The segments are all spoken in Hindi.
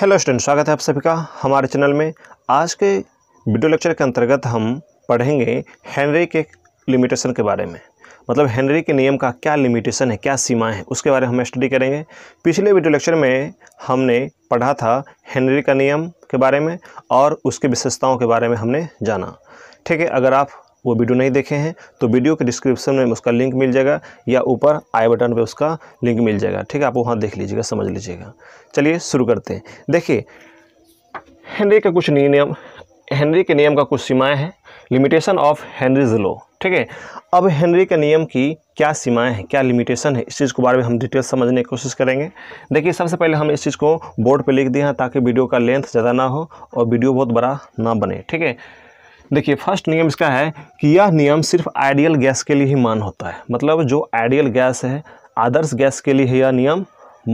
हेलो स्टूडेंट स्वागत है आप सभी का हमारे चैनल में आज के वीडियो लेक्चर के अंतर्गत हम पढ़ेंगे हेनरी के लिमिटेशन के बारे में मतलब हेनरी के नियम का क्या लिमिटेशन है क्या सीमाएं हैं उसके बारे में हम स्टडी करेंगे पिछले वीडियो लेक्चर में हमने पढ़ा था हेनरी का नियम के बारे में और उसकी विशेषताओं के बारे में हमने जाना ठीक है अगर आप वो वीडियो नहीं देखे हैं तो वीडियो के डिस्क्रिप्शन में उसका लिंक मिल जाएगा या ऊपर आई बटन पर उसका लिंक मिल जाएगा ठीक है आप वहाँ देख लीजिएगा समझ लीजिएगा चलिए शुरू करते हैं देखिए हेनरी का कुछ नियम हेनरी के नियम का कुछ सीमाएँ हैं लिमिटेशन ऑफ हेनरीज लो ठीक है अब हेनरी के नियम की क्या सीमाएं हैं क्या लिमिटेशन है इस चीज़ के बारे में हम डिटेल समझने की कोशिश करेंगे देखिए सबसे पहले हम इस चीज़ को बोर्ड पे लिख दिए हैं ताकि वीडियो का लेंथ ज़्यादा ना हो और वीडियो बहुत बड़ा ना बने ठीक है देखिए फर्स्ट नियम इसका है कि यह नियम सिर्फ आइडियल गैस के लिए ही मान होता है मतलब जो आइडियल गैस है आदर्श गैस के लिए यह नियम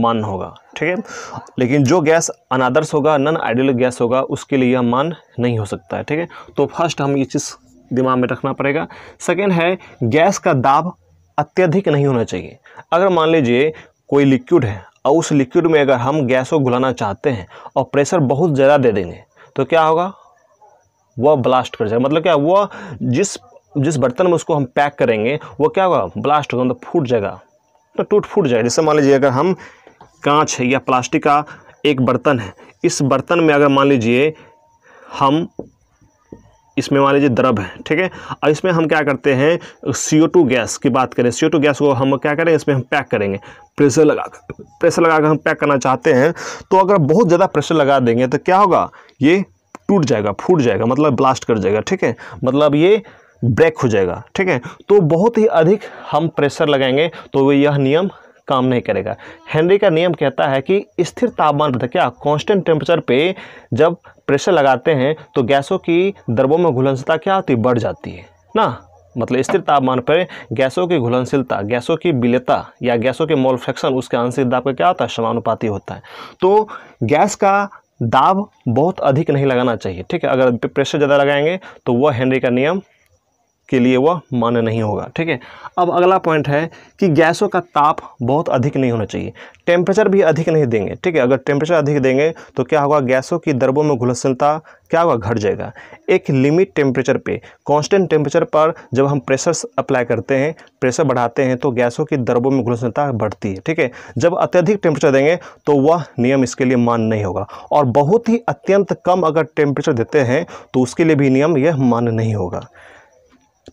मान होगा ठीक है लेकिन जो गैस अनादर्श होगा नन आइडियल गैस होगा उसके लिए यह मान नहीं हो सकता है ठीक है तो फर्स्ट हम ये चीज़ दिमाग में रखना पड़ेगा सेकेंड है गैस का दाब अत्यधिक नहीं होना चाहिए अगर मान लीजिए कोई लिक्विड है और उस लिक्विड में अगर हम गैस को घुलाना चाहते हैं और प्रेशर बहुत ज़्यादा दे देंगे तो क्या होगा वह ब्लास्ट कर जाएगा मतलब क्या वह जिस जिस बर्तन में उसको हम पैक करेंगे वह क्या होगा ब्लास्ट होगा मतलब फूट जाएगा तो टूट फूट जाएगा जैसे मान लीजिए अगर हम कांच है या प्लास्टिक का एक बर्तन है इस बर्तन में अगर मान लीजिए हम इसमें मान लीजिए द्रव है ठीक है और इसमें हम क्या करते हैं CO2 गैस की बात करें CO2 गैस को हम क्या करेंगे इसमें हम पैक करेंगे प्रेशर लगा प्रेशर लगा कर हम पैक करना चाहते हैं तो अगर बहुत ज़्यादा प्रेशर लगा देंगे तो क्या होगा ये टूट जाएगा फूट जाएगा मतलब ब्लास्ट कर जाएगा ठीक है मतलब ये ब्रेक हो जाएगा ठीक है तो बहुत ही अधिक हम प्रेशर लगाएंगे तो वे यह नियम काम नहीं करेगा हेनरी का नियम कहता है कि स्थिर तापमान पर क्या कांस्टेंट टेम्परेचर पे जब प्रेशर लगाते हैं तो गैसों की द्रवों में घुलनशीलता क्या होती बढ़ जाती है ना मतलब स्थिर तापमान पर गैसों की घुलनशीलता गैसों की विलयता या गैसों के मोल फ्रैक्शन उसके आंशिक दाब का क्या होता है समानुपाती होता है तो गैस का दाब बहुत अधिक नहीं लगाना चाहिए ठीक है अगर प्रेशर ज़्यादा लगाएंगे तो वह हेनरी का नियम के लिए वह मान्य नहीं होगा ठीक है अब अगला पॉइंट है कि गैसों का ताप बहुत अधिक नहीं होना चाहिए टेम्परेचर भी अधिक नहीं देंगे ठीक है अगर टेम्परेचर अधिक देंगे तो क्या होगा गैसों की दरबों में घुलनशीलता क्या होगा घट जाएगा एक लिमिट टेम्परेचर पे कांस्टेंट टेम्परेचर पर जब हम प्रेशर अप्लाई करते हैं प्रेशर बढ़ाते हैं तो गैसों की दरबों में घुलनशीलता बढ़ती है ठीक है जब अत्यधिक टेम्परेचर देंगे तो वह नियम इसके लिए मान्य नहीं होगा और बहुत ही अत्यंत कम अगर टेम्परेचर देते हैं तो उसके लिए भी नियम यह मान्य नहीं होगा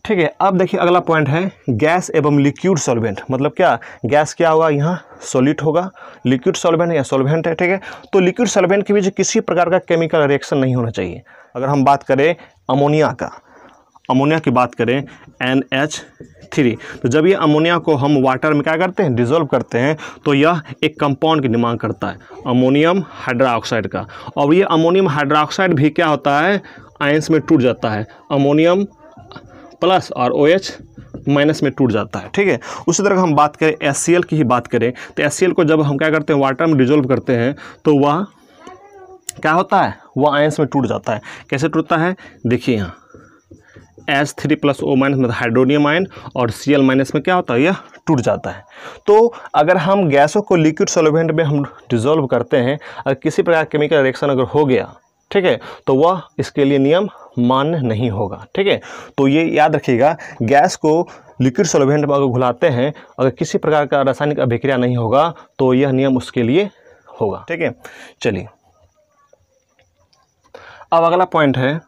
ठीक है अब देखिए अगला पॉइंट है गैस एवं लिक्विड सॉल्वेंट मतलब क्या गैस क्या होगा यहाँ सॉलिड होगा लिक्विड सॉल्वेंट या सॉल्वेंट है ठीक है तो लिक्विड सॉल्वेंट के बीच किसी प्रकार का केमिकल रिएक्शन नहीं होना चाहिए अगर हम बात करें अमोनिया का अमोनिया की बात करें एन एच थ्री तो जब ये अमोनिया को हम वाटर में क्या करते हैं डिजोल्व करते हैं तो यह एक कंपाउंड की डिमांड करता है अमोनियम हाइड्राऑक्साइड का और ये अमोनियम हाइड्राऑक्साइड भी क्या होता है आयंस में टूट जाता है अमोनियम प्लस और ओ OH माइनस में टूट जाता है ठीक है उसी तरह हम बात करें एस की ही बात करें तो एस को जब हम क्या करते हैं वाटर में डिजोल्व करते हैं तो वह क्या होता है वह आयंस में टूट जाता है कैसे टूटता है देखिए यहाँ S three plus O minus में हाइड्रोनियम आयन और सी एल माइनस में क्या होता है यह टूट जाता है तो अगर हम गैसों को लिक्विड सोलोवेंट में हम डिजोल्व करते हैं अगर किसी प्रकार केमिकल रिएक्शन अगर हो गया ठीक है तो वह इसके लिए नियम मान्य नहीं होगा ठीक है तो ये याद रखिएगा गैस को लिक्विड सोलभेंट में अगर घुलाते हैं अगर किसी प्रकार का रासायनिक अभिक्रिया नहीं होगा तो यह नियम उसके लिए होगा ठीक है चलिए अब अगला पॉइंट है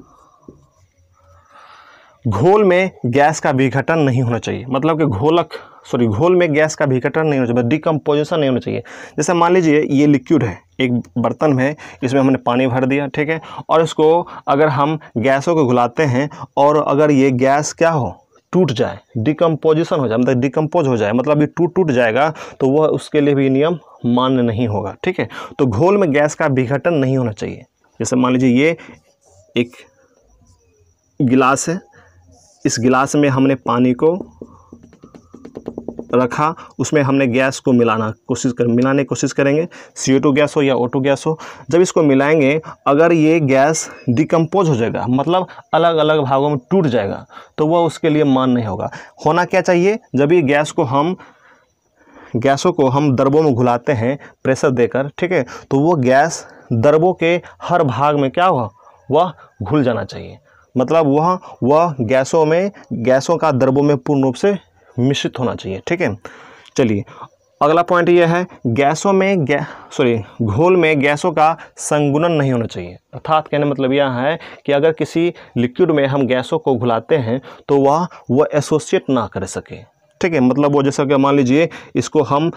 घोल में गैस का विघटन नहीं होना चाहिए मतलब कि घोलक सॉरी घोल में गैस का विघटन नहीं होना चाहिए डिकम्पोजिशन नहीं होना चाहिए जैसे मान लीजिए ये लिक्विड है एक बर्तन में इसमें हमने पानी भर दिया ठीक है और इसको अगर हम गैसों को घुलाते हैं और अगर ये गैस क्या हो टूट जाए डिकम्पोजिशन हो जाए मतलब डिकम्पोज हो जाए मतलब ये टूट टूट जाएगा तो वह उसके लिए भी नियम मान्य नहीं होगा ठीक है तो घोल में गैस का विघटन नहीं होना चाहिए जैसे मान लीजिए ये एक गिलास है इस गिलास में हमने पानी को रखा उसमें हमने गैस को मिलाना कोशिश कर मिलाने की कोशिश करेंगे सी गैस हो या ओ गैस हो जब इसको मिलाएंगे अगर ये गैस डिकम्पोज हो जाएगा मतलब अलग अलग भागों में टूट जाएगा तो वह उसके लिए मान नहीं होगा होना क्या चाहिए जब ये गैस को हम गैसों को हम दरबों में घुलाते हैं प्रेशर देकर ठीक है तो वो गैस दरबों के हर भाग में क्या हुआ वह घुल जाना चाहिए मतलब वह वह गैसों में गैसों का दरबों में पूर्ण रूप से मिश्रित होना चाहिए ठीक है चलिए अगला पॉइंट यह है गैसों में गै सॉरी घोल में गैसों का संगुणन नहीं होना चाहिए अर्थात कहने मतलब यह है कि अगर किसी लिक्विड में हम गैसों को घुलाते हैं तो वह वह एसोसिएट ना कर सके ठीक है मतलब वो जैसा कि मान लीजिए इसको हम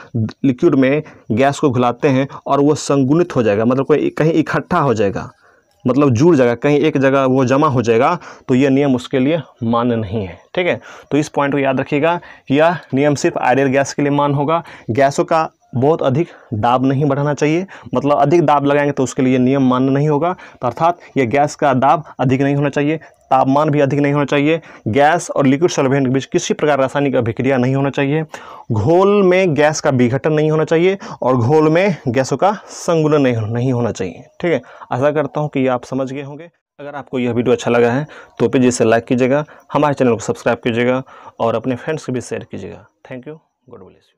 लिक्विड में गैस को घुलाते हैं और वो संगुणित हो जाएगा मतलब कोई कहीं इकट्ठा हो जाएगा मतलब जुड़ जाएगा कहीं एक जगह वो जमा हो जाएगा तो यह नियम उसके लिए मान्य नहीं है ठीक है तो इस पॉइंट को याद रखिएगा यह नियम सिर्फ आइडियल गैस के लिए मान होगा गैसों का बहुत अधिक दाब नहीं बढ़ाना चाहिए मतलब अधिक दाब लगाएंगे तो उसके लिए नियम मान्य नहीं होगा तो अर्थात ये गैस का दाब अधिक नहीं होना चाहिए तापमान भी अधिक नहीं होना चाहिए गैस और लिक्विड सॉल्वेंट के बीच किसी प्रकार रासायनिक अभिक्रिया नहीं होना चाहिए घोल में गैस का विघटन नहीं होना चाहिए और घोल में गैसों का संगुलन नहीं नहीं होना चाहिए ठीक है आशा करता हूँ कि आप समझ गए होंगे अगर आपको यह वीडियो अच्छा लगा है तो प्लीज़ इसे लाइक कीजिएगा हमारे चैनल को सब्सक्राइब कीजिएगा और अपने फ्रेंड्स के भी शेयर कीजिएगा thank you God bless you